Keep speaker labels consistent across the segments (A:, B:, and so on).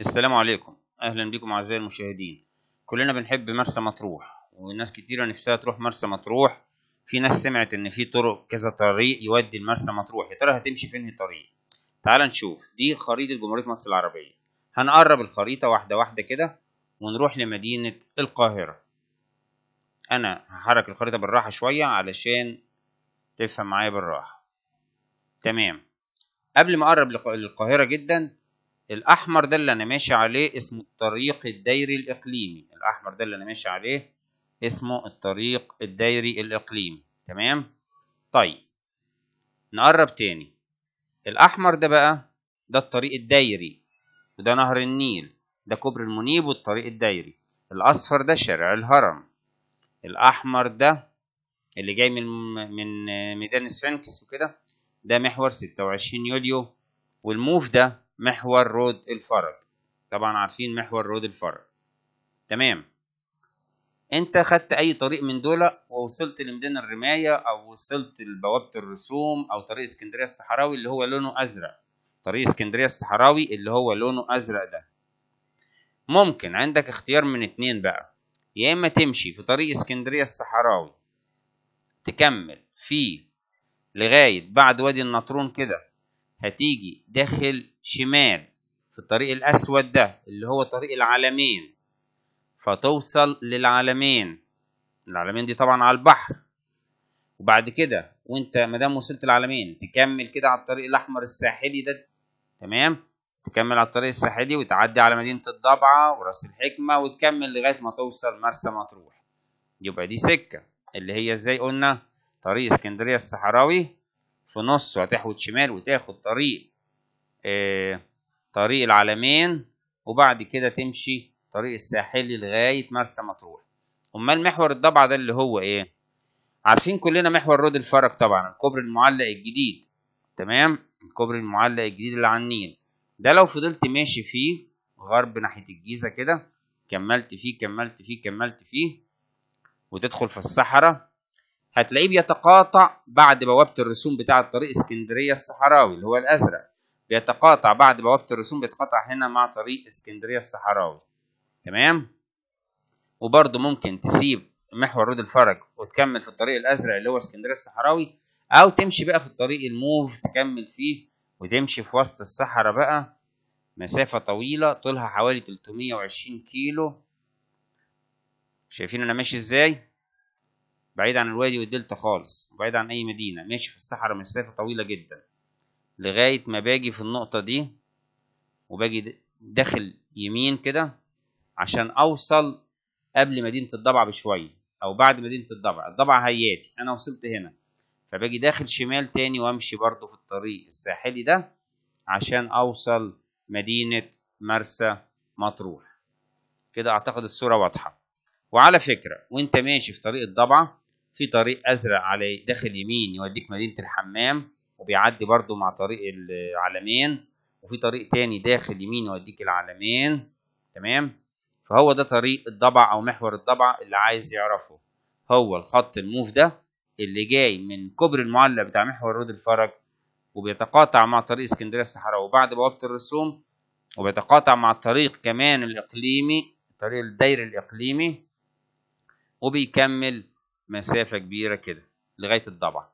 A: السلام عليكم اهلا بكم اعزائي المشاهدين كلنا بنحب مرسى مطروح وناس كتيرة نفسها تروح مرسى مطروح في ناس سمعت ان في طرق كذا طريق يودي لمرسى مطروح يا ترى هتمشي في انهي طريق تعال نشوف دي خريطة جمهورية مصر العربية هنقرب الخريطة واحدة واحدة كده ونروح لمدينة القاهرة انا هحرك الخريطة بالراحة شوية علشان تفهم معايا بالراحة تمام قبل ما اقرب للقاهرة جدا الاحمر ده اللي انا ماشي عليه اسمه الطريق الدائري الاقليمي الاحمر ده اللي انا ماشي عليه اسمه الطريق الدائري الاقليمي تمام طيب نقرب تاني الاحمر ده بقى ده الطريق الدائري وده نهر النيل ده كوبري المنيب والطريق الدائري الاصفر ده شارع الهرم الاحمر ده اللي جاي من من ميدان سفنكس وكده ده محور 26 يوليو والموف ده محور رود الفرج طبعا عارفين محور رود الفرج تمام انت خدت اي طريق من دول ووصلت لميدان الرمايه او وصلت لبوابه الرسوم او طريق اسكندريه الصحراوي اللي هو لونه ازرق طريق اسكندريه الصحراوي اللي هو لونه ازرق ده ممكن عندك اختيار من اتنين بقى يا اما تمشي في طريق اسكندريه الصحراوي تكمل فيه لغايه بعد وادي النطرون كده هتيجي داخل شمال في الطريق الأسود ده اللي هو طريق العالمين فتوصل للعالمين العالمين دي طبعا على البحر وبعد كده وانت مادام وصلت العالمين تكمل كده على الطريق الأحمر الساحلي ده تمام تكمل على الطريق الساحلي وتعدي على مدينة الضبعة وراس الحكمة وتكمل لغاية ما توصل مرسى مطروح يبقى دي سكة اللي هي ازاي قلنا طريق اسكندرية الصحراوي في نصه هتحود شمال وتاخد طريق آه طريق العلمين وبعد كده تمشي طريق الساحلي لغايه مرسى مطروح امال محور الضبعه ده اللي هو ايه عارفين كلنا محور رود الفرج طبعا الكوبري المعلق الجديد تمام الكوبري المعلق الجديد اللي على النيل ده لو فضلت ماشي فيه غرب ناحيه الجيزه كده كملت فيه كملت فيه كملت فيه وتدخل في الصحراء هتلاقيه بيتقاطع بعد بوابه الرسوم بتاع طريق اسكندريه الصحراوي اللي هو الازرق بيتقاطع بعد بوابه الرسوم بيتقاطع هنا مع طريق اسكندريه الصحراوي تمام وبرده ممكن تسيب محور رود الفرج وتكمل في الطريق الازرق اللي هو اسكندريه الصحراوي او تمشي بقى في الطريق الموف تكمل فيه وتمشي في وسط الصحراء بقى مسافة طويلة طولها حوالي 320 كيلو شايفين انا ماشي ازاي بعيد عن الوادي والدلتا خالص بعيد عن اي مدينه ماشي في الصحراء مسافه طويله جدا لغايه ما باجي في النقطه دي وباجي داخل يمين كده عشان اوصل قبل مدينه الضبع بشويه او بعد مدينه الضبع الضبع هياتي انا وصلت هنا فباجي داخل شمال تاني وامشي برضو في الطريق الساحلي ده عشان اوصل مدينه مرسى مطروح كده اعتقد الصوره واضحه وعلى فكره وانت ماشي في طريق الضبعه في طريق ازرق على داخل يمين يوديك مدينه الحمام وبيعدي برده مع طريق العلمين وفي طريق تاني داخل يمين يوديك العلمين تمام فهو ده طريق الضبع او محور الضبع اللي عايز يعرفه هو الخط الموف ده اللي جاي من كوبري المعلق بتاع محور رود الفرج وبيتقاطع مع طريق اسكندريه الصحراء وبعد بوابه الرسوم وبيتقاطع مع الطريق كمان الاقليمي الطريق الدايري الاقليمي وبيكمل مسافة كبيرة كده لغاية الضبعة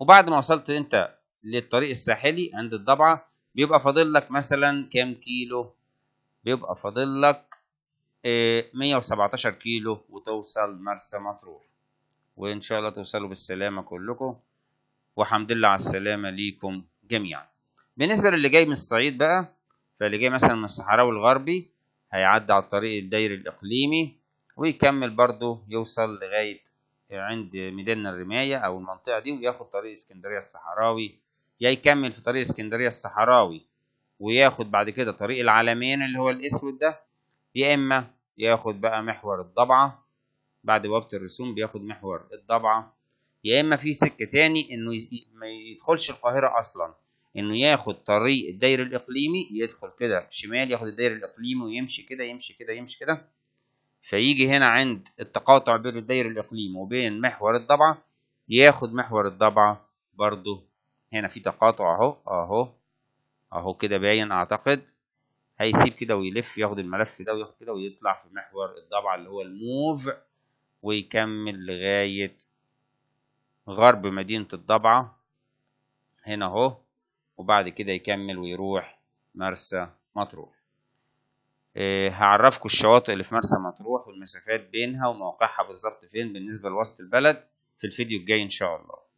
A: وبعد ما وصلت انت للطريق الساحلي عند الضبعة بيبقى فاضل لك مثلا كام كيلو بيبقى فاضل لك اه 117 كيلو وتوصل مرسى مطروح وان شاء الله توصلوا بالسلامة كلكم وحمد لله على السلامة ليكم جميعا بالنسبة للي جاي من الصعيد بقى فاللي جاي مثلا من الصحراوي الغربي هيعدي على الطريق الدايري الإقليمي ويكمل برضه يوصل لغاية عند ميدان الرماية أو المنطقة دي وياخد طريق اسكندرية الصحراوي يا يكمل في طريق اسكندرية الصحراوي وياخد بعد كده طريق العلمين اللي هو الأسود ده يا إما ياخد بقى محور الضبعة بعد بوابة الرسوم بياخد محور الضبعة يا إما في سكة تاني إنه ما يدخلش القاهرة أصلا إنه ياخد طريق الدير الإقليمي يدخل كده شمال ياخد الدير الإقليمي ويمشي كده يمشي كده يمشي كده فيجي هنا عند التقاطع بين الدير الإقليمي وبين محور الضبعة ياخد محور الضبعة برضو هنا في تقاطع أهو أهو أهو كده باين أعتقد هيسيب كده ويلف ياخد الملف ده وياخد كده ويطلع في محور الضبعة اللي هو الموف ويكمل لغاية غرب مدينة الضبعة هنا أهو وبعد كده يكمل ويروح مرسى مطروح آه، هعرفكم الشواطئ اللي في مرسى مطروح والمسافات بينها ومواقعها بالظبط فين بالنسبه لوسط البلد في الفيديو الجاي ان شاء الله